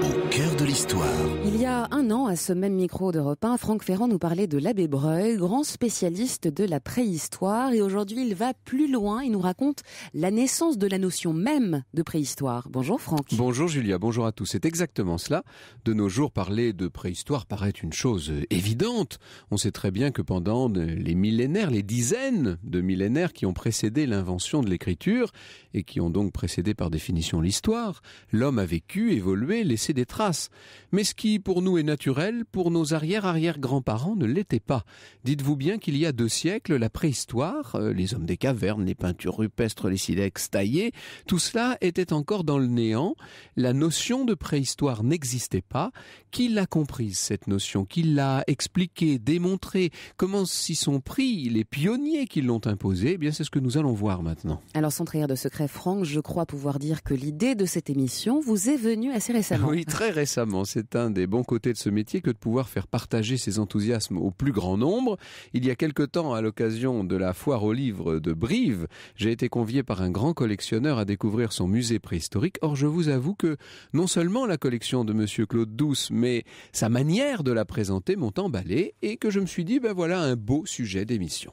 au cœur de l'histoire. Il y a un an, à ce même micro de repas Franck Ferrand nous parlait de l'abbé Breuil, grand spécialiste de la préhistoire. Et aujourd'hui, il va plus loin. Il nous raconte la naissance de la notion même de préhistoire. Bonjour Franck. Bonjour Julia, bonjour à tous. C'est exactement cela. De nos jours, parler de préhistoire paraît une chose évidente. On sait très bien que pendant les millénaires, les dizaines de millénaires qui ont précédé l'invention de l'écriture et qui ont donc précédé par définition l'histoire, l'homme a vécu, évolué, laissé des traces. Mais ce qui, pour nous, est naturel, pour nos arrière-arrière-grands-parents ne l'était pas. Dites-vous bien qu'il y a deux siècles, la préhistoire, euh, les hommes des cavernes, les peintures rupestres, les silex taillés, tout cela était encore dans le néant. La notion de préhistoire n'existait pas. Qui l'a comprise, cette notion? Qui l'a expliquée, démontrée? Comment s'y sont pris les pionniers qui l'ont imposée? Eh bien, c'est ce que nous allons voir maintenant. Alors, sans trahir de secret, Franck, je crois pouvoir dire que l'idée de cette émission vous est venue assez récemment. Oui, très récemment. C'est un des bons côtés de ce métier que de pouvoir faire partager ses enthousiasmes au plus grand nombre. Il y a quelque temps, à l'occasion de la foire aux livres de Brive, j'ai été convié par un grand collectionneur à découvrir son musée préhistorique. Or, je vous avoue que non seulement la collection de monsieur Claude Douce, mais sa manière de la présenter m'ont emballé et que je me suis dit, ben voilà un beau sujet d'émission.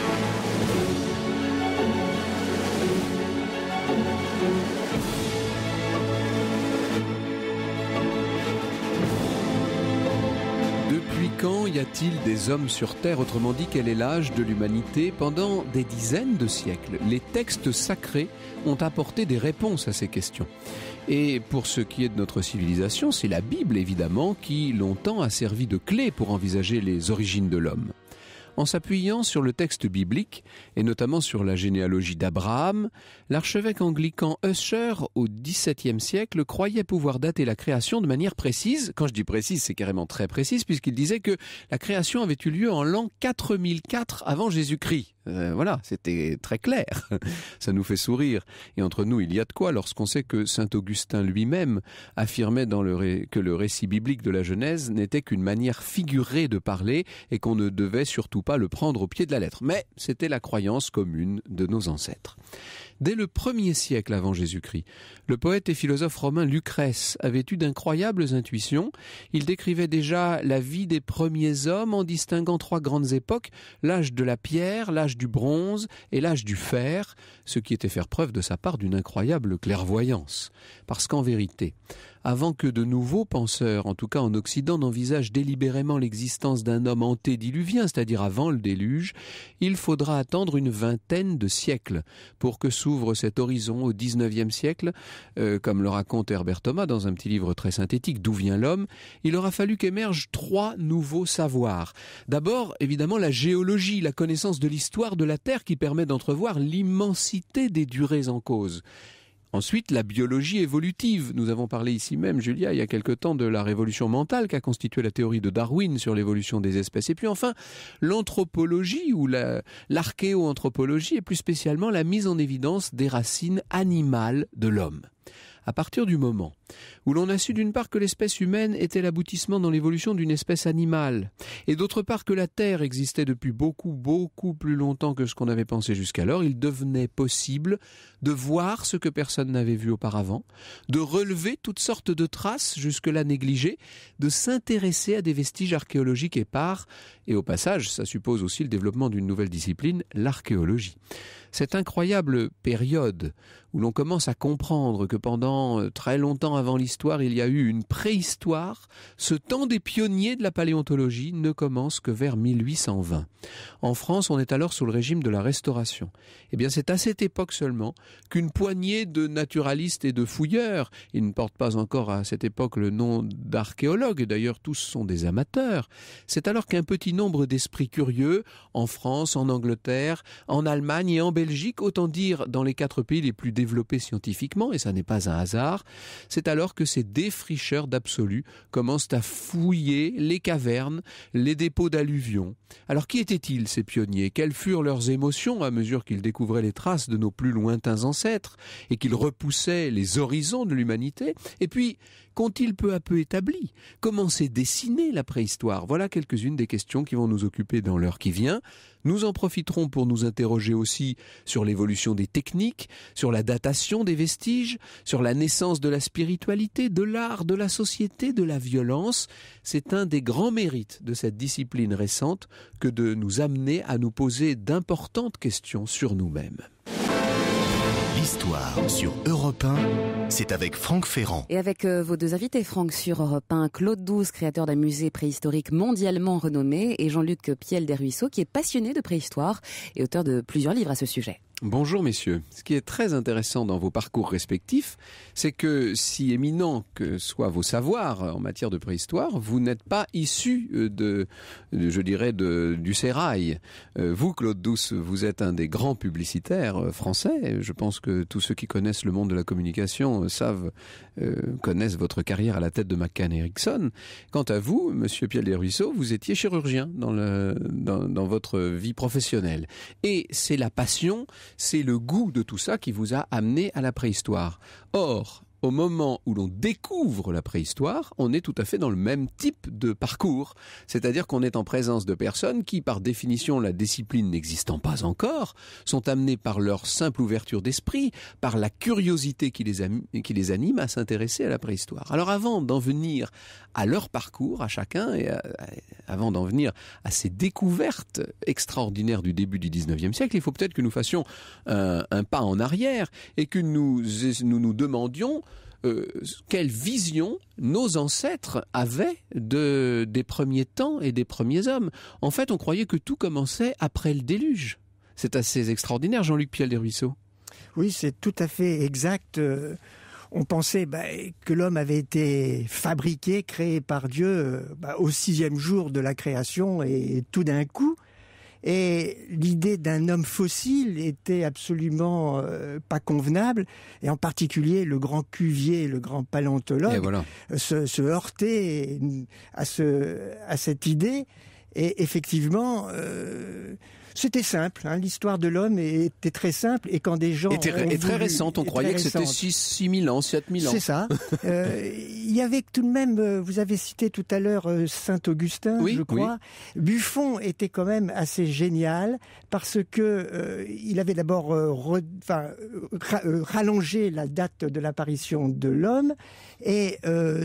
quand y a-t-il des hommes sur Terre Autrement dit, quel est l'âge de l'humanité Pendant des dizaines de siècles, les textes sacrés ont apporté des réponses à ces questions. Et pour ce qui est de notre civilisation, c'est la Bible évidemment qui longtemps a servi de clé pour envisager les origines de l'homme. En s'appuyant sur le texte biblique, et notamment sur la généalogie d'Abraham, l'archevêque anglican Usher, au XVIIe siècle, croyait pouvoir dater la création de manière précise. Quand je dis précise, c'est carrément très précise, puisqu'il disait que la création avait eu lieu en l'an 4004 avant Jésus-Christ. Euh, voilà, c'était très clair. Ça nous fait sourire. Et entre nous, il y a de quoi lorsqu'on sait que saint Augustin lui-même affirmait dans le que le récit biblique de la Genèse n'était qu'une manière figurée de parler et qu'on ne devait surtout pas le prendre au pied de la lettre. Mais c'était la croyance commune de nos ancêtres. Dès le premier siècle avant Jésus-Christ, le poète et philosophe romain Lucrèce avait eu d'incroyables intuitions. Il décrivait déjà la vie des premiers hommes en distinguant trois grandes époques, l'âge de la pierre, l'âge du bronze et l'âge du fer, ce qui était faire preuve de sa part d'une incroyable clairvoyance. Parce qu'en vérité, avant que de nouveaux penseurs, en tout cas en Occident, n'envisagent délibérément l'existence d'un homme antédiluvien, c'est-à-dire avant le déluge, il faudra attendre une vingtaine de siècles pour que s'ouvre cet horizon au XIXe siècle, euh, comme le raconte Herbert Thomas dans un petit livre très synthétique, D'où vient l'homme Il aura fallu qu'émergent trois nouveaux savoirs. D'abord, évidemment, la géologie, la connaissance de l'histoire de la Terre qui permet d'entrevoir l'immensité des durées en cause. Ensuite, la biologie évolutive. Nous avons parlé ici même, Julia, il y a quelque temps, de la révolution mentale qu'a constituée la théorie de Darwin sur l'évolution des espèces. Et puis enfin, l'anthropologie ou l'archéoanthropologie, et plus spécialement la mise en évidence des racines animales de l'homme à partir du moment où l'on a su d'une part que l'espèce humaine était l'aboutissement dans l'évolution d'une espèce animale, et d'autre part que la Terre existait depuis beaucoup, beaucoup plus longtemps que ce qu'on avait pensé jusqu'alors, il devenait possible de voir ce que personne n'avait vu auparavant, de relever toutes sortes de traces jusque-là négligées, de s'intéresser à des vestiges archéologiques épars, et au passage, ça suppose aussi le développement d'une nouvelle discipline, l'archéologie cette incroyable période où l'on commence à comprendre que pendant euh, très longtemps avant l'histoire, il y a eu une préhistoire, ce temps des pionniers de la paléontologie ne commence que vers 1820. En France, on est alors sous le régime de la Restauration. Eh bien, c'est à cette époque seulement qu'une poignée de naturalistes et de fouilleurs, ils ne portent pas encore à cette époque le nom d'archéologues, d'ailleurs tous sont des amateurs, c'est alors qu'un petit nombre d'esprits curieux, en France, en Angleterre, en Allemagne et en Belgique, Belgique, autant dire dans les quatre pays les plus développés scientifiquement, et ça n'est pas un hasard, c'est alors que ces défricheurs d'absolu commencent à fouiller les cavernes, les dépôts d'alluvions. Alors qui étaient-ils ces pionniers Quelles furent leurs émotions à mesure qu'ils découvraient les traces de nos plus lointains ancêtres et qu'ils repoussaient les horizons de l'humanité Et puis, qu'ont-ils peu à peu établi Comment s'est dessinée la préhistoire Voilà quelques-unes des questions qui vont nous occuper dans l'heure qui vient. Nous en profiterons pour nous interroger aussi sur l'évolution des techniques, sur la datation des vestiges, sur la naissance de la spiritualité, de l'art, de la société, de la violence. C'est un des grands mérites de cette discipline récente que de nous amener à nous poser d'importantes questions sur nous-mêmes. L'histoire sur Europe 1, c'est avec Franck Ferrand. Et avec euh, vos deux invités, Franck sur Europe 1, Claude Douze, créateur d'un musée préhistorique mondialement renommé, et Jean-Luc Piel des Ruisseaux, qui est passionné de préhistoire et auteur de plusieurs livres à ce sujet. Bonjour messieurs. Ce qui est très intéressant dans vos parcours respectifs, c'est que si éminents que soient vos savoirs en matière de préhistoire, vous n'êtes pas issus euh, de, je dirais, du sérail. Euh, vous, Claude Douce, vous êtes un des grands publicitaires euh, français. Je pense que tous ceux qui connaissent le monde de la communication savent, connaissent votre carrière à la tête de McCann Erickson. Quant à vous, monsieur Pierre Ruisseaux, vous étiez chirurgien dans votre vie professionnelle. Et c'est la passion c'est le goût de tout ça qui vous a amené à la préhistoire. Or, au moment où l'on découvre la préhistoire, on est tout à fait dans le même type de parcours. C'est-à-dire qu'on est en présence de personnes qui, par définition, la discipline n'existant pas encore, sont amenées par leur simple ouverture d'esprit, par la curiosité qui les, anime à s'intéresser à la préhistoire. Alors avant d'en venir à leur parcours, à chacun, et avant d'en venir à ces découvertes extraordinaires du début du 19e siècle, il faut peut-être que nous fassions un, pas en arrière et que nous, nous demandions euh, quelle vision nos ancêtres avaient de, des premiers temps et des premiers hommes. En fait, on croyait que tout commençait après le déluge. C'est assez extraordinaire, Jean-Luc Pial des Ruisseaux. Oui, c'est tout à fait exact. Euh, on pensait bah, que l'homme avait été fabriqué, créé par Dieu euh, bah, au sixième jour de la création et tout d'un coup, et l'idée d'un homme fossile était absolument euh, pas convenable. Et en particulier, le grand Cuvier, le grand paléontologue, euh, se, heurtait euh, à, ce, à cette idée. Et effectivement, c'était simple. Hein. L'histoire de l'homme était très simple. Et quand des gens. Et, très, récente. On croyait que c'était 6, 000 ans, 7 000 ans. C'est ça. Euh, il y avait tout de même, euh, vous avez cité tout à l'heure euh, Saint-Augustin, je crois. Buffon était quand même assez génial parce que il avait d'abord rallongé la date de l'apparition de l'homme et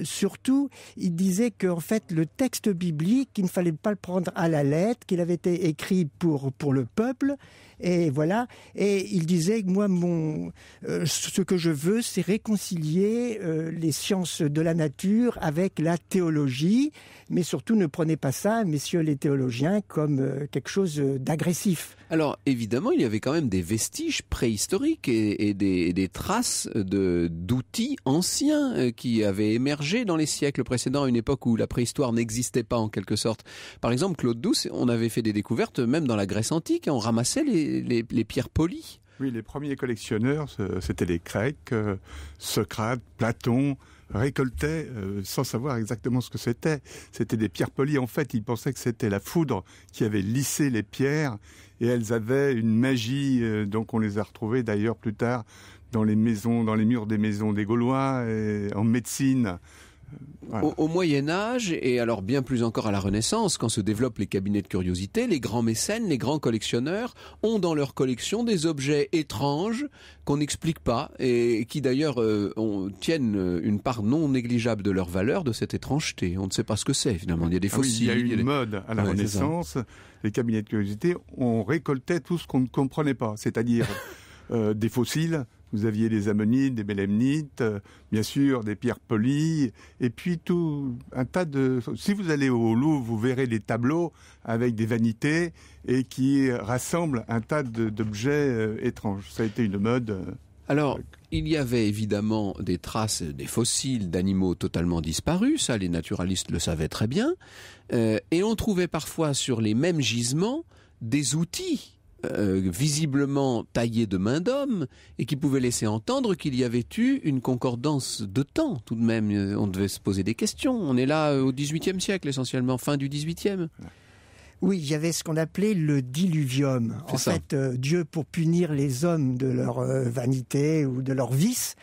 surtout, il disait qu'en fait, le texte biblique, il ne fallait pas le prendre à la lettre, qu'il avait été écrit pour pour le peuple et voilà. Et il disait moi, mon, euh, ce que je veux, c'est réconcilier euh, les sciences de la nature avec la théologie. Mais surtout, ne prenez pas ça, messieurs les théologiens, comme euh, quelque chose d'agressif. Alors, évidemment, il y avait quand même des vestiges préhistoriques et, des, traces de, d'outils anciens qui avaient émergé dans les siècles précédents, à une époque où la préhistoire n'existait pas en quelque sorte. Par exemple, Claude Douce, on avait fait des découvertes même dans la Grèce antique on ramassait les, les, pierres polies. Oui, les premiers collectionneurs, c'était les Grecs, euh, Socrate, Platon, récoltaient euh, sans savoir exactement ce que c'était. C'était des pierres polies. En fait, ils pensaient que c'était la foudre qui avait lissé les pierres et elles avaient une magie. Euh, donc, on les a retrouvées d'ailleurs plus tard dans les maisons, dans les murs des maisons des Gaulois, et en médecine. Au, Moyen Âge, et alors bien plus encore à la Renaissance, quand se développent les cabinets de curiosité, les grands mécènes, les grands collectionneurs ont dans leur collection des objets étranges qu'on n'explique pas et qui d'ailleurs euh, tiennent euh, une part non négligeable de leur valeur, de cette étrangeté. On ne sait pas ce que c'est finalement. Il y a des fossiles. Ah il y a eu mode à la Renaissance. Les cabinets de curiosité, on récoltait tout ce qu'on ne comprenait pas, c'est-à-dire euh, des fossiles, vous aviez des ammonites, des bélemnites, euh, bien sûr, des pierres polies, et puis tout un tas de... Si vous allez au Louvre, vous verrez des tableaux avec des vanités et qui rassemblent un tas d'objets euh, étranges. Ça a été une mode. Euh, Alors, il y avait évidemment des traces, des fossiles d'animaux totalement disparus, ça les naturalistes le savaient très bien, et on trouvait parfois sur les mêmes gisements des outils euh, visiblement taillé de main d'homme et qui pouvait laisser entendre qu'il y avait eu une concordance de temps. Tout de même, euh, on devait se poser des questions. On est là euh, au XVIIIe siècle essentiellement, fin du XVIIIe. Oui, il y avait ce qu'on appelait le diluvium. En fait, Dieu, pour punir les hommes de leur vanité ou de leur vice,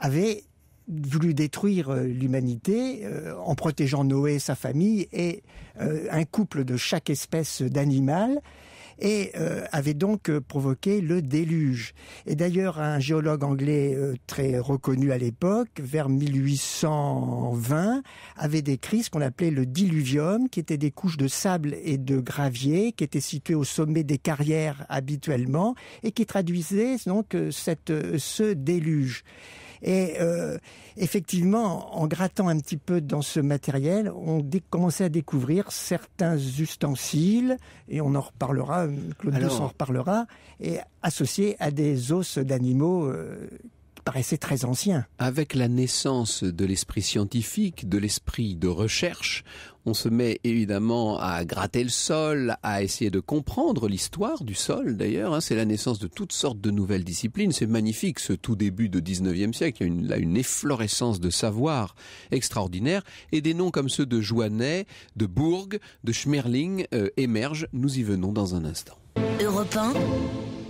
avait voulu détruire l'humanité en protégeant Noé, sa famille et un couple de chaque espèce d'animal et euh, avait donc euh, provoqué le déluge. Et d'ailleurs, un géologue anglais euh, très reconnu à l'époque, vers 1820, avait décrit ce qu'on appelait le diluvium, qui étaient des couches de sable et de gravier, qui étaient situées au sommet des carrières habituellement, et qui traduisaient donc cette, ce déluge. Et euh, effectivement, en grattant un petit peu dans ce matériel, on commençait à découvrir certains ustensiles, et on en reparlera, Claude Alors... en reparlera, et associés à des os d'animaux euh, paraissait très ancien. Avec la naissance de l'esprit scientifique, de l'esprit de recherche, on se met évidemment à gratter le sol, à essayer de comprendre l'histoire du sol d'ailleurs. Hein. C'est la naissance de toutes sortes de nouvelles disciplines. C'est magnifique ce tout début de 19e siècle. Il y a une, une efflorescence de savoir extraordinaire. Et des noms comme ceux de Joannet, de Bourg, de Schmerling euh, émergent. Nous y venons dans un instant. Europe 1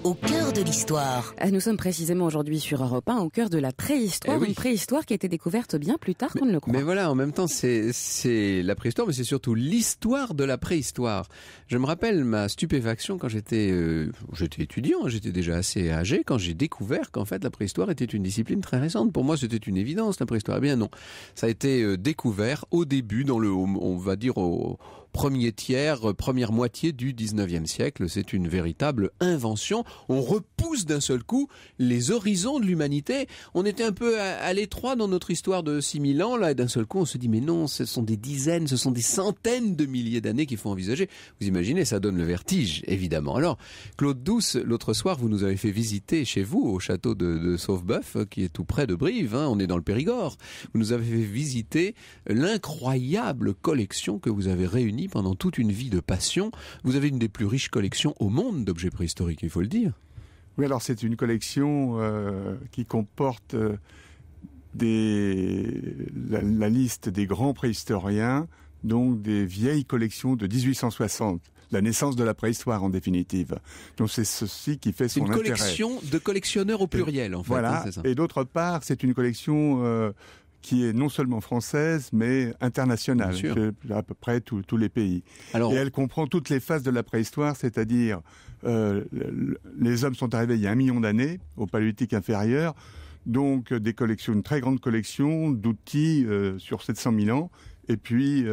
au cœur de l'histoire. Ah, nous sommes précisément aujourd'hui sur Europe 1, au cœur de la préhistoire, eh une préhistoire qui a été découverte bien plus tard qu'on ne le croit. Mais voilà, en même temps, c'est la préhistoire, mais c'est surtout l'histoire de la préhistoire. Je me rappelle ma stupéfaction quand euh, j'étais étudiant, j'étais déjà assez âgé, quand j'ai découvert qu'en fait la préhistoire était une discipline très récente. Pour moi, c'était une évidence, la préhistoire. Eh bien non, ça a été euh, découvert au début, dans le, on va dire au premier tiers, euh, première moitié du 19e siècle. C'est une véritable invention. On repousse d'un seul coup les horizons de l'humanité. On était un peu à, l'étroit dans notre histoire de 6000 ans, là, et d'un seul coup, on se dit, mais non, ce sont des dizaines, ce sont des centaines de milliers d'années qu'il faut envisager. Vous imaginez, ça donne le vertige, évidemment. Alors, Claude Douce, l'autre soir, vous nous avez fait visiter chez vous, au château de, de Sauveboeuf, qui est tout près de Brive, hein, on est dans le Périgord. Vous nous avez fait visiter l'incroyable collection que vous avez réunie pendant toute une vie de passion. Vous avez une des plus riches collections au monde d'objets préhistoriques, il faut le dire. Oui, alors c'est une collection euh, qui comporte euh, des, la, liste des grands préhistoriens, donc des vieilles collections de 1860. La naissance de la préhistoire, en définitive. Donc c'est ceci qui fait son intérêt. Une collection de collectionneurs au pluriel, en fait. Voilà. Hein, et d'autre part, c'est une collection euh, qui est non seulement française, mais internationale, à peu près tous les pays. Et elle comprend toutes les phases de la préhistoire, c'est-à-dire euh, les hommes sont arrivés il y a un million d'années au paléolithique inférieur, donc euh, des collections, une très grande collection d'outils euh, sur 700 000 ans, et puis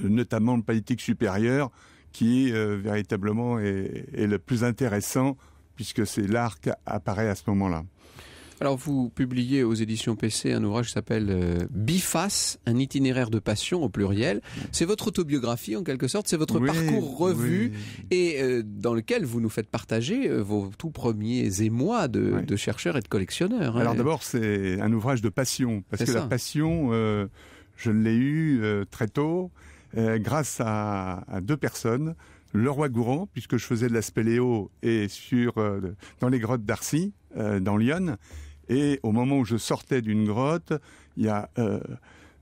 notamment le paléolithique supérieur, qui véritablement est, est le plus intéressant, puisque c'est l'arc apparaît à ce moment-là. Alors, vous publiez aux éditions PC un ouvrage qui s'appelle euh, Biface, un itinéraire de passion au pluriel. C'est votre autobiographie en quelque sorte, c'est votre parcours revu et euh, dans lequel vous nous faites partager euh, vos tout premiers émois de, de chercheurs et de collectionneurs. Hein. Alors d'abord, c'est un ouvrage de passion parce que la passion, je l'ai eue très tôt grâce à, deux personnes. le roi Gourand, puisque je faisais de la spéléo et sur dans les grottes d'Arcy, dans l'Yonne, et au moment où je sortais d'une grotte, il y a euh,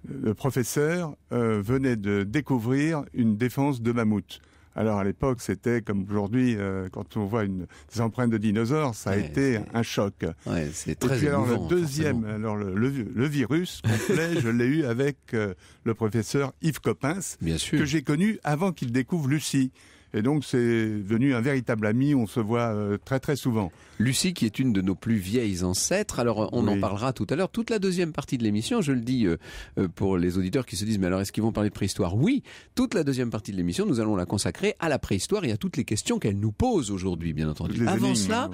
le professeur euh, venait de découvrir une défense de mammouth. Alors à l'époque, c'était comme aujourd'hui, euh, quand on voit une, des empreintes de dinosaures, ça a été un choc. c'est très Et puis alors le deuxième, alors le, virus complet, je l'ai eu avec le professeur Yves Coppens, que j'ai connu avant qu'il découvre Lucie. Et donc c'est devenu un véritable ami, on se voit euh, très très souvent. Lucie qui est une de nos plus vieilles ancêtres, alors euh, on en parlera tout à l'heure. Toute la deuxième partie de l'émission, je le dis euh, pour les auditeurs qui se disent mais alors est-ce qu'ils vont parler de préhistoire Oui, toute la deuxième partie de l'émission, nous allons la consacrer à la préhistoire et à toutes les questions qu'elle nous pose aujourd'hui, bien entendu. Avant cela,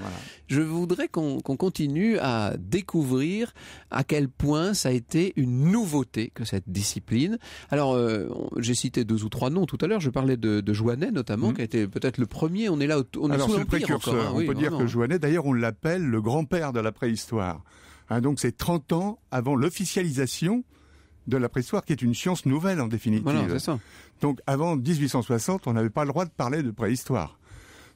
je voudrais qu'on continue à découvrir à quel point ça a été une nouveauté que cette discipline. Alors j'ai cité deux ou trois noms tout à l'heure, je parlais de, de Joannet notamment. Mhm. a peut-être le premier. On est là, on est Alors, sous le précurseur. Hein. on peut dire que Joannet, d'ailleurs, on l'appelle le grand-père de la préhistoire. Hein, donc c'est 30 ans avant l'officialisation de la préhistoire, qui est une science nouvelle en définitive. Donc avant 1860, on n'avait pas le droit de parler de préhistoire.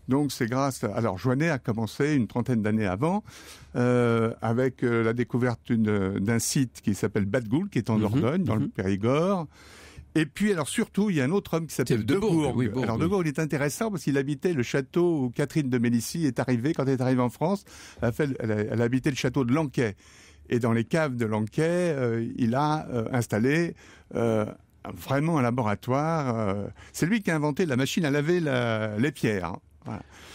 Donc c'est grâce. Alors Joannet a commencé une trentaine d'années avant euh, avec euh, la découverte d'un site qui s'appelle Badgoul, qui est en mhm. Dordogne, dans le mhm. Périgord. Et puis, alors surtout, il y a un autre homme qui s'appelle Debourg. alors, il est intéressant parce qu'il habitait le château où Catherine de Médicis est arrivée. Quand elle est arrivée en France, elle, a habitait le château de Lanquet. Et dans les caves de Lanquet, euh, il a euh, installé euh, vraiment un laboratoire. c'est lui qui a inventé la machine à laver les pierres. Hein.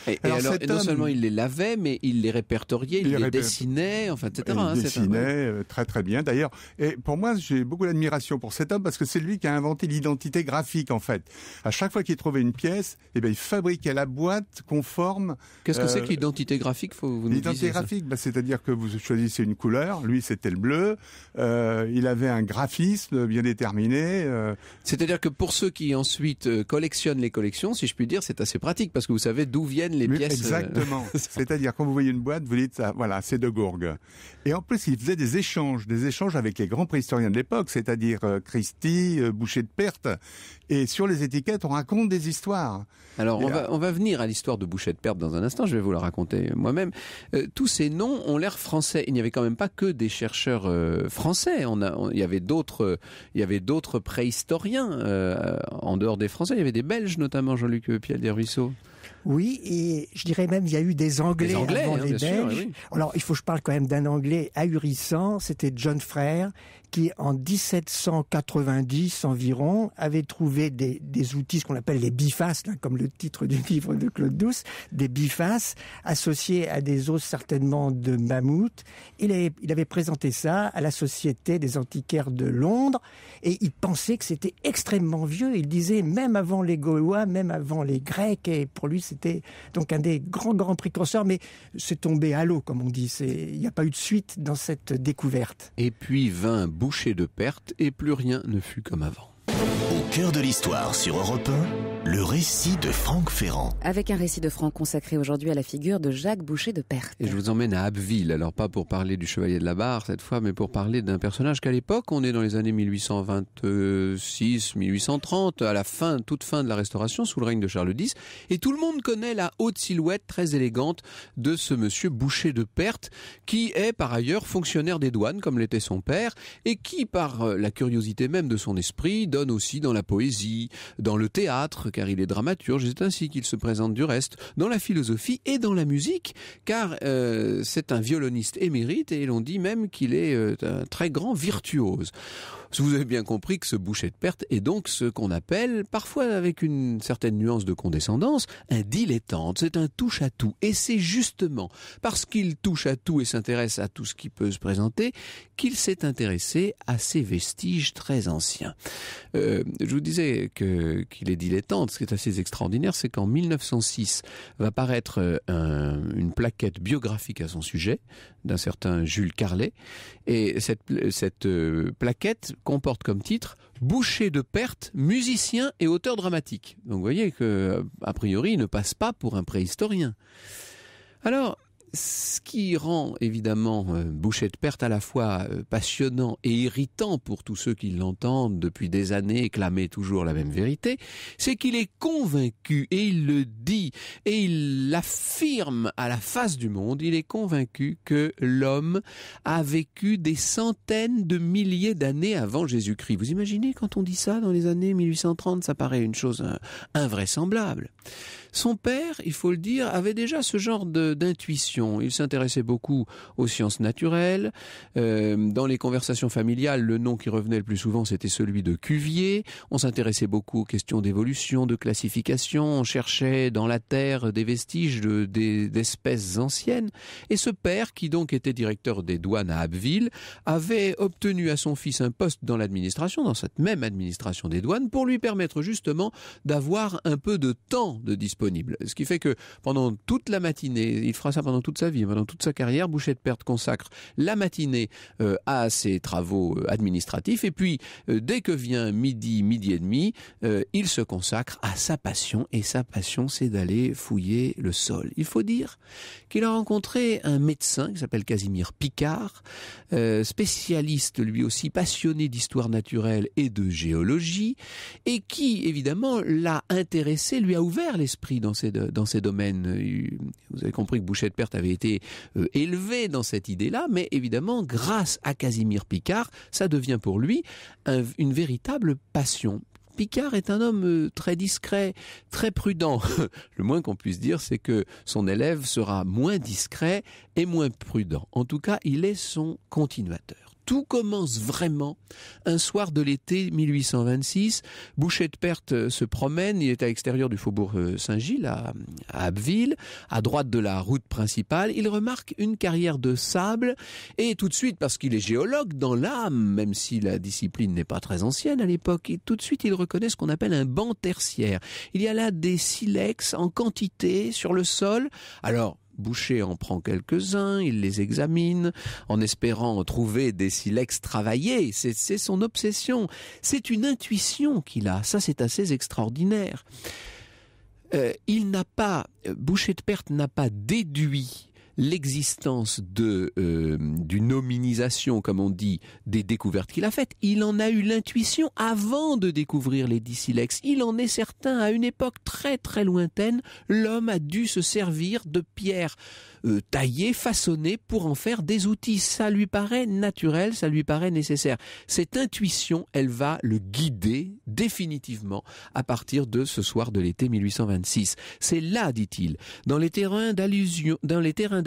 Et, non seulement il les lavait, mais il les répertoriait, il, les dessinait, enfin, etc. Il les hein, dessinait euh, très très bien. D'ailleurs, et pour moi, j'ai beaucoup d'admiration pour cet homme parce que c'est lui qui a inventé l'identité graphique en fait. À chaque fois qu'il trouvait une pièce, eh ben il fabriquait la boîte conforme. Qu'est-ce que c'est euh, que l'identité graphique Faut vous L'identité graphique, ben, c'est-à-dire que vous choisissez une couleur. Lui, c'était le bleu. Euh, il avait un graphisme bien déterminé. C'est-à-dire que pour ceux qui ensuite collectionnent les collections, si je puis dire, c'est assez pratique parce que vous savez d'où viennent les pièces. Euh. Exactement. C'est-à-dire quand vous voyez une boîte, vous dites voilà, c'est de Gourgue. Et en plus, il faisait des échanges, des échanges avec les grands préhistoriens de l'époque, c'est-à-dire euh, Christie, euh, Boucher de Perte. Et sur les étiquettes, on raconte des histoires. Alors, on va, venir à l'histoire de Boucher de Perte dans un instant, je vais vous la raconter moi-même. tous ces noms ont l'air français. Il n'y avait quand même pas que des chercheurs français. On il y avait d'autres il y avait d'autres préhistoriens en dehors des Français. Il y avait des Belges, notamment Jean-Luc Piel des Ruisseaux. Oui, et je dirais même il y a eu des Anglais, avant hein, les Belges. Alors il faut que je parle quand même d'un Anglais ahurissant, c'était John Frere qui en 1790 environ avait trouvé des, outils, ce qu'on appelle les bifaces, comme le titre du livre de Claude Douce, des bifaces associés à des os certainement de mammouth. Il avait, il avait présenté ça à la Société des antiquaires de Londres et il pensait que c'était extrêmement vieux. Il disait même avant les Gaulois, même avant les Grecs, et pour lui c'était donc un des grands, grands précurseurs, mais c'est tombé à l'eau, comme on dit. Il n'y a pas eu de suite dans cette découverte. Et puis vint boucher de pertes et plus rien ne fut comme avant. Au cœur de l'histoire sur Europe 1, le récit de Franck Ferrand. Avec un récit de Franck consacré aujourd'hui à la figure de Jacques Boucher de Perthes. Et je vous emmène à Abbeville, alors pas pour parler du Chevalier de la Barre cette fois, mais pour parler d'un personnage qu'à l'époque, on est dans les années 1826-1830, à la fin, toute fin de la Restauration, sous le règne de Charles X, et tout le monde connaît la haute silhouette très élégante de ce monsieur Boucher de Perthes, qui est par ailleurs fonctionnaire des douanes, comme l'était son père, et qui, par euh, la curiosité même de son esprit, donne aussi dans la poésie, dans le théâtre, car il est dramaturge, c'est ainsi qu'il se présente du reste dans la philosophie et dans la musique car euh, c'est un violoniste émérite et l'on dit même qu'il est euh, un très grand virtuose. Vous avez bien compris que ce boucher de perte est donc ce qu'on appelle, parfois avec une certaine nuance de condescendance, un dilettante. C'est un touche à tout. Et c'est justement parce qu'il touche à tout et s'intéresse à tout ce qui peut se présenter qu'il s'est intéressé à ces vestiges très anciens. Euh, je vous disais que qu'il est dilettante. Ce qui est assez extraordinaire, c'est qu'en 1906 va paraître euh, une plaquette biographique à son sujet d'un certain Jules Carlet. Et cette, cette euh, plaquette comporte comme titre Boucher de pertes musicien et auteur dramatique. Donc vous voyez que, euh, a priori, il ne passe pas pour un préhistorien. Alors, ce qui rend évidemment euh, Boucher de Perte à la fois euh, passionnant et irritant pour tous ceux qui l'entendent depuis des années et clamer toujours la même vérité, c'est qu'il est convaincu, et il le dit, et il l'affirme à la face du monde, il est convaincu que l'homme a vécu des centaines de milliers d'années avant Jésus-Christ. Vous imaginez quand on dit ça dans les années 1830, ça paraît une chose euh, invraisemblable. Son père, il faut le dire, avait déjà ce genre d'intuition il s'intéressait beaucoup aux sciences naturelles. Euh, dans les conversations familiales, le nom qui revenait le plus souvent, c'était celui de Cuvier. On s'intéressait beaucoup aux questions d'évolution, de classification. On cherchait dans la Terre des vestiges d'espèces anciennes. Et ce père, qui donc était directeur des douanes à Abbeville, avait obtenu à son fils un poste dans l'administration, dans cette même administration des douanes, pour lui permettre justement d'avoir un peu de temps de disponible. Ce qui fait que pendant toute la matinée, il fera ça pendant toute toute sa vie, hein, dans toute sa carrière, Boucher de Perte consacre la matinée euh, à ses travaux euh, administratifs et puis euh, dès que vient midi, midi et demi, il se consacre à sa passion et sa passion c'est d'aller fouiller le sol. Il faut dire qu'il a rencontré un médecin qui s'appelle Casimir Picard, spécialiste lui aussi passionné d'histoire naturelle et de géologie et qui évidemment l'a intéressé, lui a ouvert l'esprit dans ces dans ces domaines. Vous avez compris que bouchet de Perte avait été euh, élevé dans cette idée-là, mais évidemment, grâce à Casimir Picard, ça devient pour lui une véritable passion. Picard est un homme euh, très discret, très prudent. Le moins qu'on puisse dire, c'est que son élève sera moins discret et moins prudent. En tout cas, il est son continuateur tout commence vraiment un soir de l'été 1826. Boucher de Perte se promène, il est à l'extérieur du faubourg euh, Saint-Gilles, à, Abbeville, à droite de la route principale. Il remarque une carrière de sable et tout de suite, parce qu'il est géologue dans l'âme, même si la discipline n'est pas très ancienne à l'époque, tout de suite il reconnaît ce qu'on appelle un banc tertiaire. Il y a là des silex en quantité sur le sol. Alors, Boucher en prend quelques-uns, il les examine, en espérant trouver des silex travaillés. C'est son obsession. C'est une intuition qu'il a. Ça, c'est assez extraordinaire. Euh, il n'a pas, euh, Boucher de Perte n'a pas déduit l'existence de euh, d'une nominisation, comme on dit, des découvertes qu'il a faites. Il en a eu l'intuition avant de découvrir les Dicylex. Il en est certain, à une époque très très lointaine, l'homme a dû se servir de pierres euh, taillées, façonnées pour en faire des outils. Ça lui paraît naturel, ça lui paraît nécessaire. Cette intuition, elle va le guider définitivement à partir de ce soir de l'été 1826. C'est là, dit-il, dans les terrains d'allusion, dans les terrains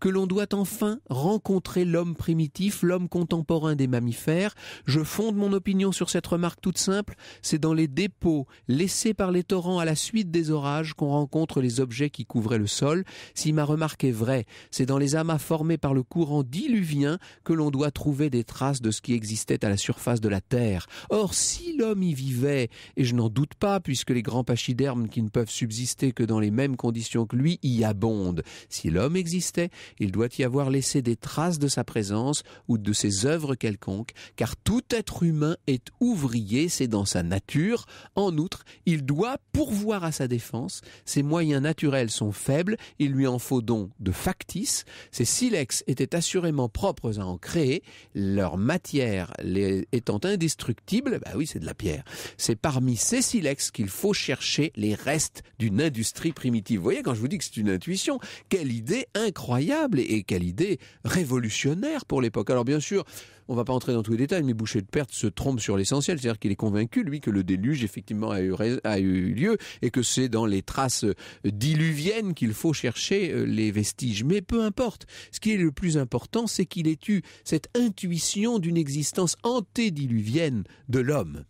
que l'on doit enfin rencontrer l'homme primitif, l'homme contemporain des mammifères. Je fonde mon opinion sur cette remarque toute simple, c'est dans les dépôts laissés par les torrents à la suite des orages qu'on rencontre les objets qui couvraient le sol. Si ma remarque est vraie, c'est dans les amas formés par le courant diluvien que l'on doit trouver des traces de ce qui existait à la surface de la Terre. Or, si l'homme y vivait, et je n'en doute pas puisque les grands pachydermes qui ne peuvent subsister que dans les mêmes conditions que lui y abondent, si l'homme existait, il doit y avoir laissé des traces de sa présence ou de ses œuvres quelconques, car tout être humain est ouvrier, c'est dans sa nature. En outre, il doit pourvoir à sa défense, ses moyens naturels sont faibles, il lui en faut donc de factices, ces silex étaient assurément propres à en créer, leur matière les étant indestructible, bah oui c'est de la pierre, c'est parmi ces silex qu'il faut chercher les restes d'une industrie primitive. voyez quand je vous dis que c'est une intuition, quelle idée idée incroyable et, quelle idée révolutionnaire pour l'époque. Alors bien sûr, on va pas entrer dans tous les détails, mais Boucher de Perte se trompe sur l'essentiel, c'est-à-dire qu'il est convaincu, lui, que le déluge effectivement a eu, a eu lieu et que c'est dans les traces diluviennes qu'il faut chercher euh, les vestiges. Mais peu importe, ce qui est le plus important, c'est qu'il ait eu cette intuition d'une existence antédiluvienne de l'homme.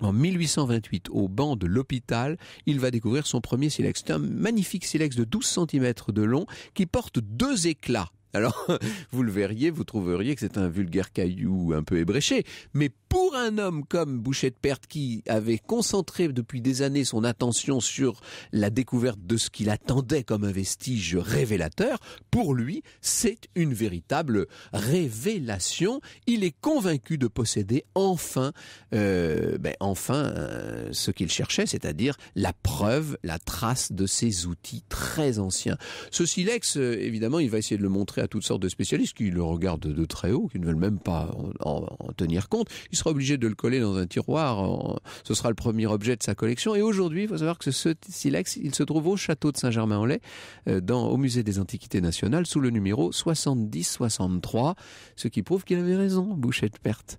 En 1828, au banc de l'hôpital, il va découvrir son premier silex. C'est un magnifique silex de 12 cm de long qui porte deux éclats alors, vous le verriez, vous trouveriez que c'est un vulgaire caillou un peu ébréché. Mais pour un homme comme Boucher de Perte, qui avait concentré depuis des années son attention sur la découverte de ce qu'il attendait comme un vestige révélateur, pour lui, c'est une véritable révélation. Il est convaincu de posséder enfin, euh, ben, enfin, euh, ce qu'il cherchait, c'est-à-dire la preuve, la trace de ces outils très anciens. Ce silex, euh, évidemment, il va essayer de le montrer à toutes sortes de spécialistes qui le regardent de très haut, qui ne veulent même pas en, tenir compte. Il sera obligé de le coller dans un tiroir. ce sera le premier objet de sa collection. Et aujourd'hui, il faut savoir que ce silex, il se trouve au château de Saint-Germain-en-Laye, euh, au musée des Antiquités nationales, sous le numéro 7063, ce qui prouve qu'il avait raison, Boucher de Perte.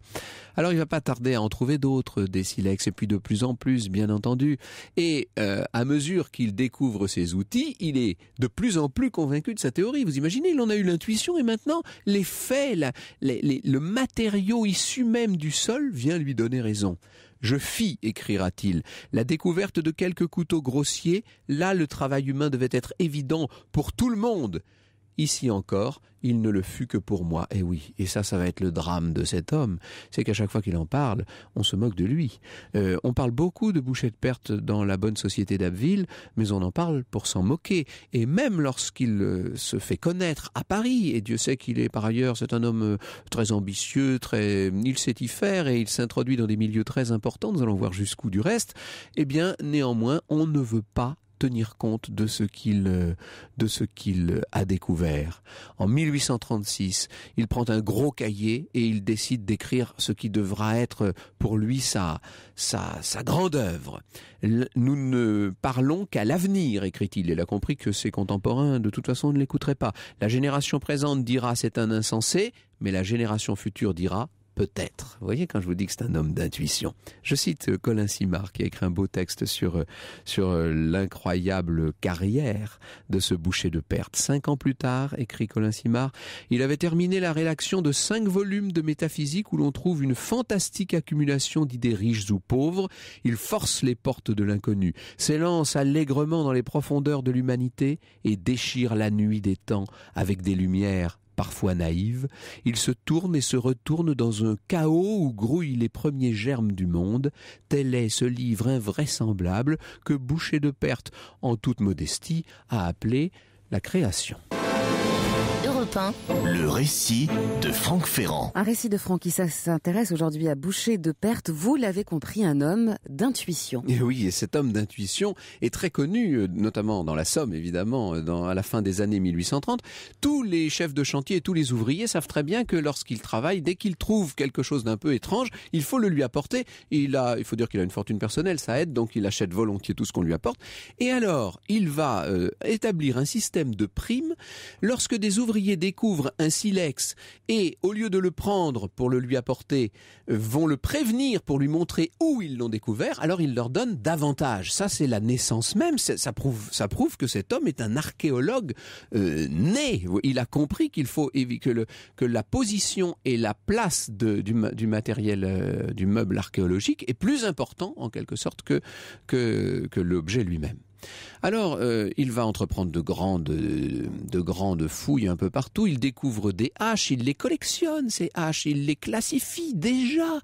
Alors, il va pas tarder à en trouver d'autres, des silex, et puis de plus en plus, bien entendu. Et euh, à mesure qu'il découvre ces outils, il est de plus en plus convaincu de sa théorie. Vous imaginez, il en a eu l'intuition et maintenant les faits, le matériau issu même du sol vient lui donner raison. Je fis, écrira-t-il, la découverte de quelques couteaux grossiers, là le travail humain devait être évident pour tout le monde. Ici encore, il ne le fut que pour moi. Et eh oui, et ça, ça va être le drame de cet homme. C'est qu'à chaque fois qu'il en parle, on se moque de lui. Euh, on parle beaucoup de boucher de perte dans la bonne société d'Abbeville, mais on en parle pour s'en moquer. Et même lorsqu'il euh, se fait connaître à Paris, et Dieu sait qu'il est par ailleurs, c'est un homme euh, très ambitieux, très, il sait y faire et il s'introduit dans des milieux très importants. Nous allons voir jusqu'où du reste. Eh bien, néanmoins, on ne veut pas tenir compte de ce qu'il de ce qu'il a découvert. En 1836, il prend un gros cahier et il décide d'écrire ce qui devra être pour lui sa sa, sa grande œuvre. Nous ne parlons qu'à l'avenir, écrit-il. Il a compris que ses contemporains de toute façon ne l'écouteraient pas. La génération présente dira c'est un insensé, mais la génération future dira peut-être. Vous voyez quand je vous dis que c'est un homme d'intuition. Je cite euh, Colin Simard qui a écrit un beau texte sur, euh, sur euh, l'incroyable carrière de ce boucher de perte. Cinq ans plus tard, écrit Colin Simard, il avait terminé la rédaction de cinq volumes de métaphysique où l'on trouve une fantastique accumulation d'idées riches ou pauvres. Il force les portes de l'inconnu, s'élance allègrement dans les profondeurs de l'humanité et déchire la nuit des temps avec des lumières parfois naïve, il se tourne et se retourne dans un chaos où grouillent les premiers germes du monde, tel est ce livre invraisemblable que Boucher de Perte, en toute modestie, a appelé la création. Le récit de Franck Ferrand. Un récit de Franck qui s'intéresse aujourd'hui à Boucher de Perte. Vous l'avez compris, un homme d'intuition. Et oui, et cet homme d'intuition est très connu, euh, notamment dans la Somme, évidemment, euh, dans, à la fin des années 1830. Tous les chefs de chantier et tous les ouvriers savent très bien que lorsqu'ils travaillent, dès qu'ils trouvent quelque chose d'un peu étrange, il faut le lui apporter. Il a, il faut dire qu'il a une fortune personnelle, ça aide, donc il achète volontiers tout ce qu'on lui apporte. Et alors, il va euh, établir un système de primes lorsque des ouvriers découvrent un silex et, au lieu de le prendre pour le lui apporter, vont le prévenir pour lui montrer où ils l'ont découvert, alors il leur donne davantage. Ça, c'est la naissance même. Ça prouve, ça prouve que cet homme est un archéologue euh, né. Il a compris qu'il faut que, que la position et la place de, du, matériel, euh, du meuble archéologique est plus important, en quelque sorte, que, que l'objet lui-même. Alors, euh, il va entreprendre de grandes, de grandes fouilles un peu partout. Il découvre des haches, il les collectionne, ces haches, il les classifie déjà.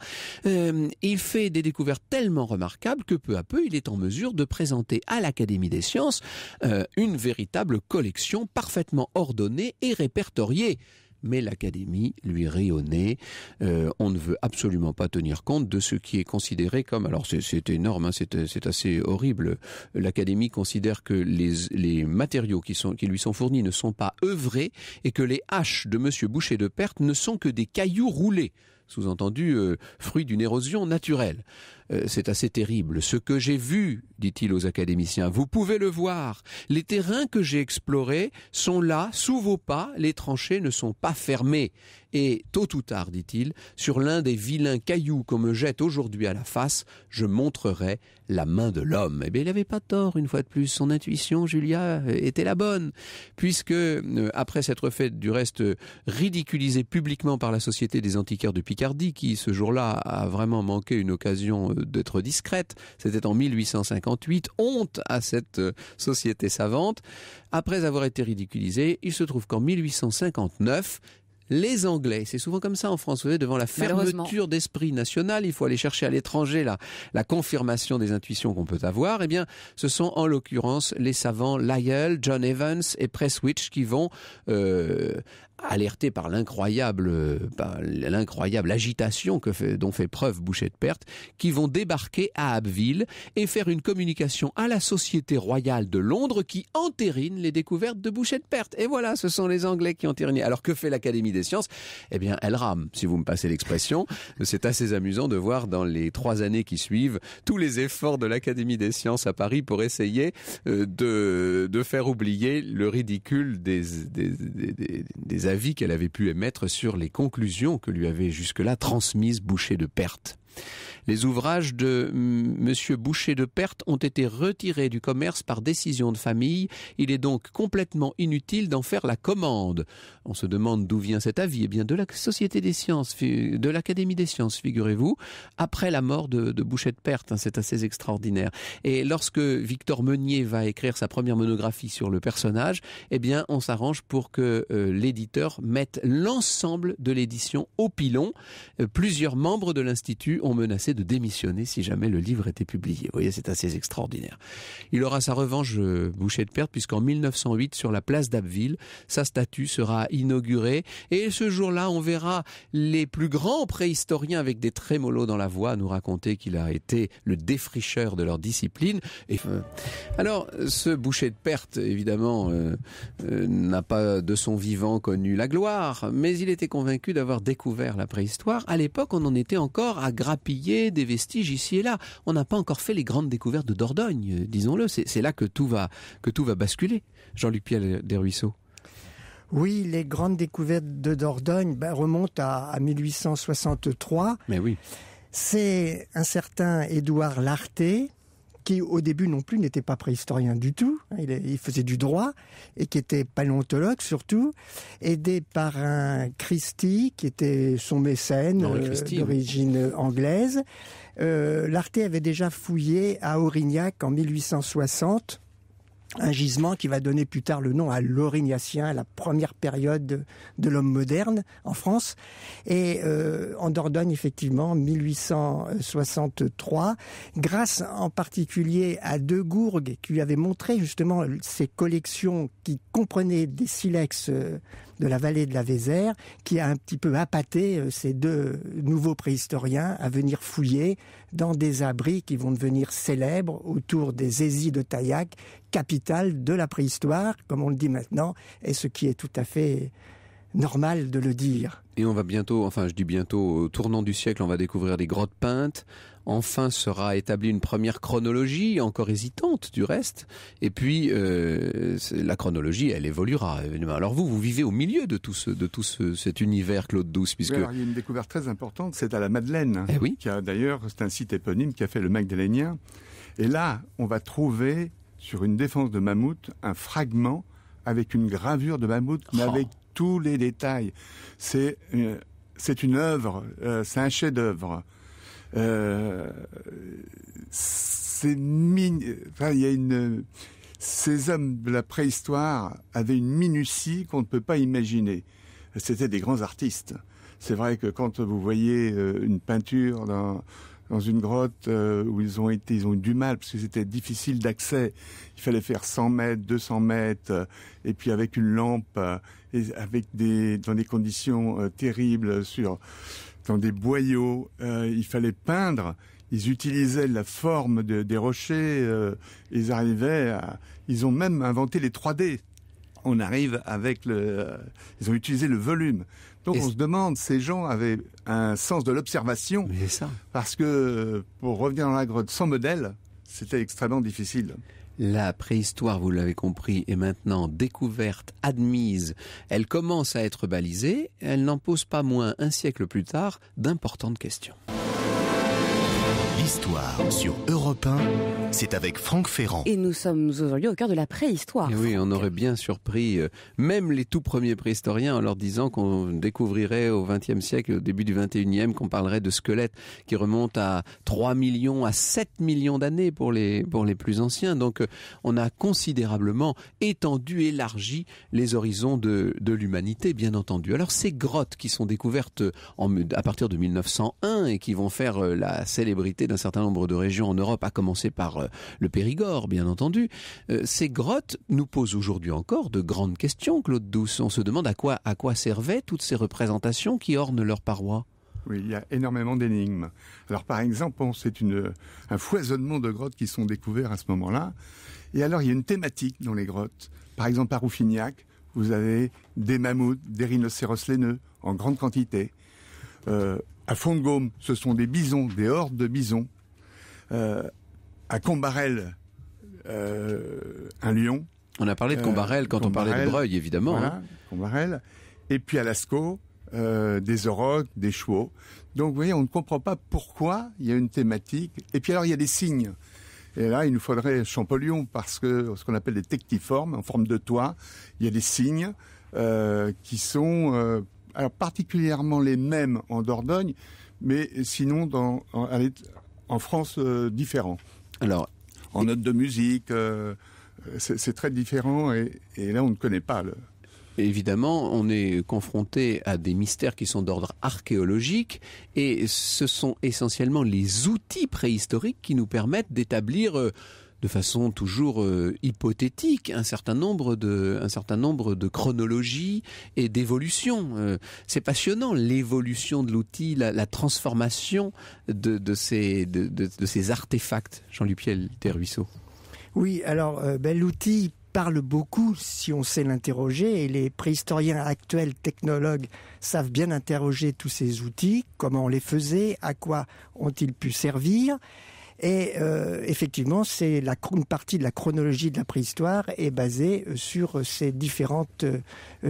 Euh, il fait des découvertes tellement remarquables que peu à peu, il est en mesure de présenter à l'Académie des sciences euh, une véritable collection parfaitement ordonnée et répertoriée mais l'Académie lui rayonnait. Euh, on ne veut absolument pas tenir compte de ce qui est considéré comme... Alors c'est énorme, hein, c'est assez horrible. L'Académie considère que les, matériaux qui, qui lui sont fournis ne sont pas œuvrés et que les haches de M. Boucher de Perte ne sont que des cailloux roulés sous-entendu euh, fruit d'une érosion naturelle. Euh, c'est assez terrible. Ce que j'ai vu, dit-il aux académiciens, vous pouvez le voir. Les terrains que j'ai explorés sont là, sous vos pas, les tranchées ne sont pas fermées et, tôt ou tard, dit-il, sur l'un des vilains cailloux qu'on me jette aujourd'hui à la face, je montrerai la main de l'homme. Eh bien, il n'avait pas tort, une fois de plus. Son intuition, Julia, était la bonne. Puisque, euh, après s'être fait, du reste, ridiculiser publiquement par la Société des antiquaires de Picardie, qui, ce jour-là, a vraiment manqué une occasion euh, d'être discrète, c'était en 1858, honte à cette euh, société savante, après avoir été ridiculisé, il se trouve qu'en 1859, les Anglais. C'est souvent comme ça en France. devant la fermeture d'esprit national, il faut aller chercher à l'étranger la, confirmation des intuitions qu'on peut avoir. Eh bien, ce sont en l'occurrence les savants Lyell, John Evans et Presswitch qui vont euh, alerté par l'incroyable, l'incroyable agitation que fait, dont fait preuve Boucher de Perte, qui vont débarquer à Abbeville et faire une communication à la Société royale de Londres qui entérine les découvertes de Boucher de Perte. Et voilà, ce sont les Anglais qui entérinent. Alors que fait l'Académie des sciences Eh bien, elle rame, si vous me passez l'expression. C'est assez amusant de voir dans les trois années qui suivent tous les efforts de l'Académie des sciences à Paris pour essayer euh, de, de faire oublier le ridicule des, des, des, des, des avis qu'elle avait pu émettre sur les conclusions que lui avait jusque-là transmises Boucher de pertes. Les ouvrages de M. Boucher de Perte ont été retirés du commerce par décision de famille. Il est donc complètement inutile d'en faire la commande. On se demande d'où vient cet avis. Eh bien, de la Société des Sciences, de l'Académie des Sciences, figurez-vous, après la mort de, Boucher de Perte. Hein, c'est assez extraordinaire. Et lorsque Victor Meunier va écrire sa première monographie sur le personnage, eh bien, on s'arrange pour que euh, l'éditeur mette l'ensemble de l'édition au pilon. Euh, plusieurs membres de l'Institut ont menacé de démissionner si jamais le livre était publié. Vous voyez, c'est assez extraordinaire. Il aura sa revanche euh, Boucher de perte puisqu'en 1908, sur la place d'Abbeville, sa statue sera inaugurée et ce jour-là, on verra les plus grands préhistoriens avec des trémolos dans la voix nous raconter qu'il a été le défricheur de leur discipline. Et euh, alors, ce boucher de perte, évidemment, euh, n'a pas de son vivant connu la gloire, mais il était convaincu d'avoir découvert la préhistoire. À l'époque, on en était encore à des vestiges ici et là. On n'a pas encore fait les grandes découvertes de Dordogne, euh, disons-le. C'est là que tout va, que tout va basculer. Jean-Luc Pierre euh, des Ruisseaux. Oui, les grandes découvertes de Dordogne ben, remontent à, à 1863. Mais oui. C'est un certain Édouard Lartet qui au début non plus n'était pas préhistorien du tout, hein, il, faisait du droit, et qui était paléontologue surtout, aidé par un Christie, qui était son mécène euh, d'origine euh, anglaise. Euh, L'Arte avait déjà fouillé à Aurignac en 1860 un gisement qui va donner plus tard le nom à l'Aurignacien, la première période de, l'homme moderne en France. Et euh, en Dordogne, effectivement, 1863, grâce en particulier à De Gourgues, qui lui avait montré justement ses collections qui comprenaient des silex euh, de la vallée de la Vézère, qui a un petit peu appâté euh, ces deux nouveaux préhistoriens à venir fouiller dans des abris qui vont devenir célèbres autour des Hésies de Taillac, capitale de la préhistoire, comme on le dit maintenant, et ce qui est tout à fait normal de le dire. Et on va bientôt, enfin je dis bientôt, au tournant du siècle, on va découvrir des grottes peintes. Enfin sera établie une première chronologie, encore hésitante du reste. Et puis euh, la chronologie, elle évoluera. Alors vous, vous vivez au milieu de tout ce, de tout cet univers Claude Douce, puisque il y a une découverte très importante, c'est à la Madeleine, eh oui. qui a d'ailleurs c'est un site éponyme qui a fait le Magdalénien. Et là, on va trouver sur une défense de mammouth un fragment avec une gravure de mammouth, mais oh. avec tous les détails. C'est une, euh, c'est une œuvre, euh, c'est un chef-d'œuvre. Euh, c'est ces hommes de la préhistoire avaient une minutie qu'on ne peut pas imaginer. C'était des grands artistes. C'est vrai que quand vous voyez une peinture dans dans une grotte euh, où ils ont été, ils ont eu du mal parce que c'était difficile d'accès. Il fallait faire 100 mètres, 200 mètres, euh, et puis avec une lampe, euh, et avec des dans des conditions terribles sur dans des boyaux. il fallait peindre. Ils utilisaient la forme de, des rochers. ils arrivaient. À, ils ont même inventé les 3D on arrive avec le... Euh, ils ont utilisé le volume. Donc on se demande, ces gens avaient un sens de l'observation. ça. Parce que euh, pour revenir dans la grotte sans modèle, c'était extrêmement difficile. La préhistoire, vous l'avez compris, est maintenant découverte, admise. Elle commence à être balisée, elle n'en pose pas moins, un siècle plus tard, d'importantes questions. L'histoire sur Europe 1, c'est avec Franck Ferrand. Et nous sommes aujourd'hui au cœur de la préhistoire. oui, on aurait bien surpris euh, même les tout premiers préhistoriens en leur disant qu'on découvrirait au XXe siècle, au début du XXIe, qu'on parlerait de squelettes qui remontent à 3 millions, à 7 millions d'années pour les, pour les plus anciens. Donc euh, on a considérablement étendu, élargi les horizons de, de l'humanité, bien entendu. Alors ces grottes qui sont découvertes euh, à partir de 1901 et qui vont faire la célébrité d'un un certain nombre de régions en Europe, à commencer par euh, le Périgord, bien entendu, euh, ces grottes nous posent aujourd'hui encore de grandes questions, Claude Douce. On se demande à quoi, à quoi servaient toutes ces représentations qui ornent leurs parois. Oui, il y a énormément d'énigmes. Alors par exemple, c'est une, un foisonnement de grottes qui sont découvertes à ce moment-là. Et alors il y a une thématique dans les grottes. Par exemple à Rouffignac, vous avez des mammouths, des rhinocéros laineux en grande quantité. Euh, à Fongaume, ce sont des bisons, des hordes de bisons. Euh, à Combarel, euh, un lion. On a parlé de euh, Combarel quand on parlait de Breuil, évidemment. Hein. Combarel. Et puis à Lascaux, des orocs, des chevaux. Donc vous voyez, on ne comprend pas pourquoi il y a une thématique. Et puis alors, il y a des signes. Et là, il nous faudrait Champollion, parce que ce qu'on appelle des tectiformes, en forme de toit, il y a des signes qui sont alors particulièrement les mêmes en Dordogne, mais sinon dans, en, France euh, différents. Alors, en notes de musique, euh, c'est très différent et, là on ne connaît pas le. Évidemment, on est confronté à des mystères qui sont d'ordre archéologique et ce sont essentiellement les outils préhistoriques qui nous permettent d'établir euh, de façon toujours euh, hypothétique un certain nombre de chronologies et d'évolutions. Euh, c'est passionnant l'évolution de l'outil, la, transformation de, ces de, ces artefacts. Jean-Luc Piel Ruisseau. Oui, alors euh, ben, l'outil parle beaucoup si on sait l'interroger et les préhistoriens actuels technologues savent bien interroger tous ces outils, comment on les faisait, à quoi ont-ils pu servir et euh, effectivement, c'est la une partie de la chronologie de la préhistoire est basée euh, sur euh, ces différentes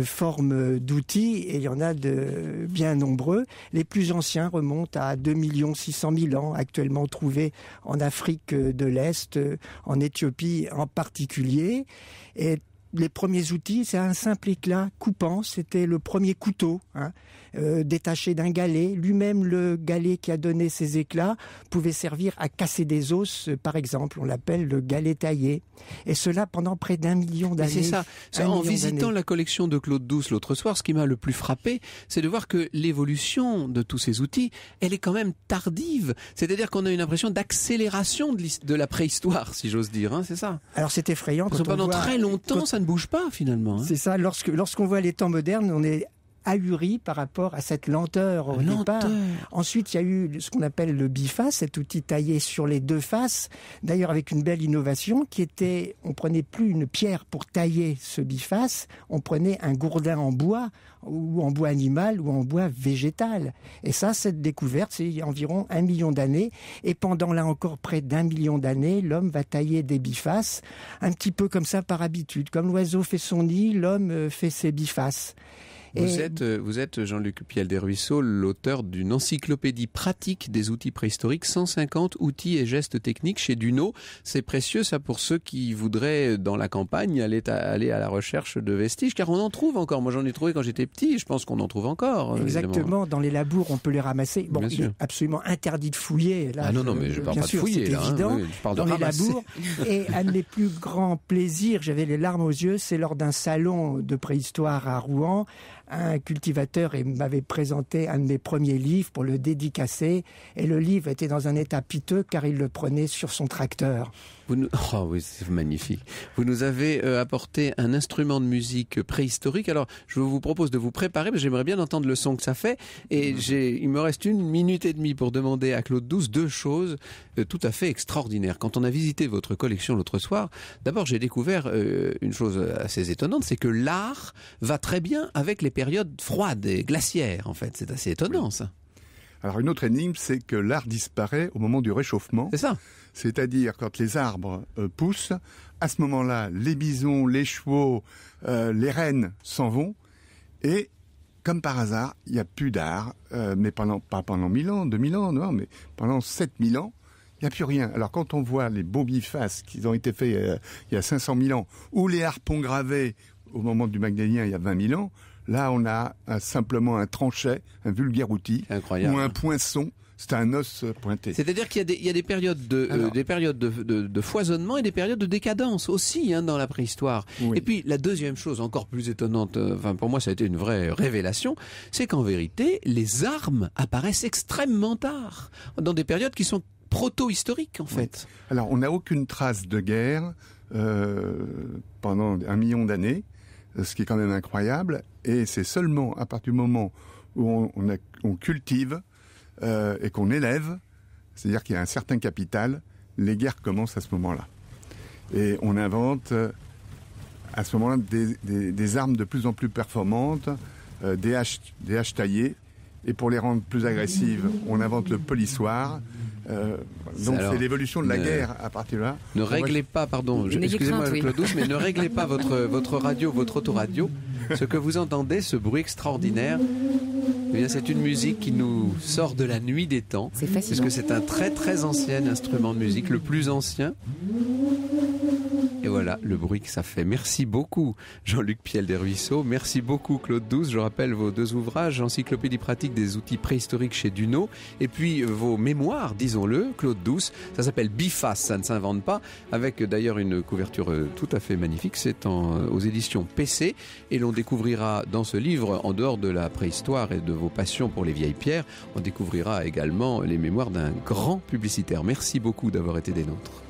formes d'outils, et il y en a de bien nombreux. Les plus anciens remontent à 2 600 000 ans, actuellement trouvés en Afrique de l'Est, en Éthiopie en particulier. Et les premiers outils, c'est un simple éclat coupant, c'était le premier couteau. Hein. Euh, détaché d'un galet, lui-même le galet qui a donné ses éclats, pouvait servir à casser des os, euh, par exemple. On l'appelle le galet taillé. Et cela pendant près d'un million d'années. C'est ça. en visitant la collection de Claude Douce l'autre soir, ce qui m'a le plus frappé, c'est de voir que l'évolution de tous ces outils, elle est quand même tardive. C'est-à-dire qu'on a une impression d'accélération de, la préhistoire, si j'ose dire. Hein, c'est ça. Alors c'est effrayant. Parce pendant très longtemps, ça ne bouge pas finalement. Hein. C'est ça. Lorsque lorsqu'on voit les temps modernes, on est ahuri par rapport à cette lenteur au départ. Ensuite, il y a eu ce qu'on appelle le biface, cet outil taillé sur les deux faces, d'ailleurs avec une belle innovation qui était, on prenait plus une pierre pour tailler ce biface, on prenait un gourdin en bois, ou en bois animal, ou en bois végétal. Et ça, cette découverte, c'est il y a environ un million d'années, et pendant là encore près d'un million d'années, l'homme va tailler des bifaces, un petit peu comme ça par habitude, comme l'oiseau fait son nid, l'homme euh, fait ses bifaces. Euh, vous êtes, êtes Jean-Luc Piel des Ruisseaux, l'auteur d'une encyclopédie pratique des outils préhistoriques, 150 outils et gestes techniques chez Duno. C'est précieux ça pour ceux qui voudraient dans la campagne aller à, aller à la recherche de vestiges, car on en trouve encore. Moi j'en ai trouvé quand j'étais petit, je pense qu'on en trouve encore. Exactement, dans les labours on peut les ramasser. Bon, il est absolument interdit de fouiller. Là, ah non, non, mais je, ne parle pas de fouiller. Là, hein. évident. je parle dans de les labours. et un de mes plus grands plaisirs, j'avais les larmes aux yeux, c'est lors d'un salon de préhistoire à Rouen, un cultivateur m'avait présenté un de mes premiers livres pour le dédicacer. Et le livre était dans un état piteux car il le prenait sur son tracteur. Oh oui, c'est magnifique. Vous nous avez euh, apporté un instrument de musique préhistorique. Alors, je vous propose de vous préparer, mais j'aimerais bien entendre le son que ça fait. Et mhm. il me reste une minute et demie pour demander à Claude Douce deux choses euh, tout à fait extraordinaires. Quand on a visité votre collection l'autre soir, d'abord j'ai découvert euh, une chose assez étonnante, c'est que l'art va très bien avec les périodes froides et glaciaires, en fait. C'est assez étonnant, ça. Alors une autre énigme, c'est que l'art disparaît au moment du réchauffement. C'est ça. C'est-à-dire quand les arbres euh, poussent, à ce moment-là, les bisons, les chevaux, euh, les rennes s'en vont et comme par hasard, il n'y a plus d'art, euh, mais pendant, pas pendant 1000 ans, 2000 ans, non, mais pendant 7000 ans, il n'y a plus rien. Alors quand on voit les beaux bifaces qui ont été faits il y a 500 000 ans, ou les harpons gravés au moment du Magdalien il y a 20 000 ans, Là, on a euh, simplement un tranchet, un vulgaire outil, ou un poinçon. C'est un os euh, pointé. C'est-à-dire qu'il y, a des périodes de, foisonnement et des périodes de décadence aussi hein, dans la préhistoire. Et puis la deuxième chose encore plus étonnante, euh, pour moi ça a été une vraie révélation, c'est qu'en vérité les armes apparaissent extrêmement tard, dans des périodes qui sont proto-historiques en fait. Alors on n'a aucune trace de guerre pendant un million d'années ce qui est quand même incroyable. Et c'est seulement à partir du moment où on, cultive euh, et qu'on élève, c'est-à-dire qu'il y a un certain capital, les guerres commencent à ce moment-là. Et on invente euh, à ce moment-là des, armes de plus en plus performantes, euh, des, haches, des haches taillées. Et pour les rendre plus agressives, on invente le polissoir. Euh, donc c'est l'évolution de la guerre à partir de là. Ne réglez pas, pardon, excusez-moi oui. mais ne réglez pas votre, votre radio, votre autoradio. Ce que vous entendez, ce bruit extraordinaire, eh c'est une musique qui nous sort de la nuit des temps. C'est Parce que c'est un très très ancien instrument de musique, le plus ancien voilà le bruit que ça fait. Merci beaucoup Jean-Luc Piel des Ruisseaux, merci beaucoup Claude Douce. Je rappelle vos deux ouvrages, Encyclopédie pratique des outils préhistoriques chez Duno, et puis vos mémoires, disons-le, Claude Douce. Ça s'appelle Biface, ça ne s'invente pas, avec d'ailleurs une couverture euh, tout à fait magnifique. C'est euh, aux éditions PC, et l'on découvrira dans ce livre, en dehors de la préhistoire et de vos passions pour les vieilles pierres, on découvrira également les mémoires d'un grand publicitaire. Merci beaucoup d'avoir été des nôtres.